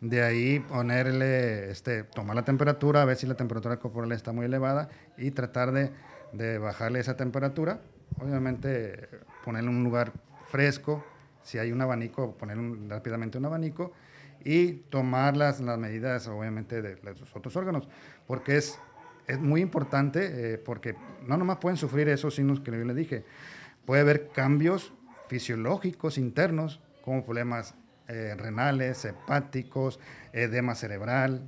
De ahí ponerle, este, tomar la temperatura, a ver si la temperatura corporal está muy elevada y tratar de, de bajarle esa temperatura. Obviamente ponerle un lugar fresco, si hay un abanico, poner rápidamente un abanico y tomar las, las medidas, obviamente, de, los otros órganos, porque es, es muy importante, eh, porque no nomás pueden sufrir esos signos que yo le dije, puede haber cambios fisiológicos internos, como problemas eh, renales, hepáticos, edema cerebral,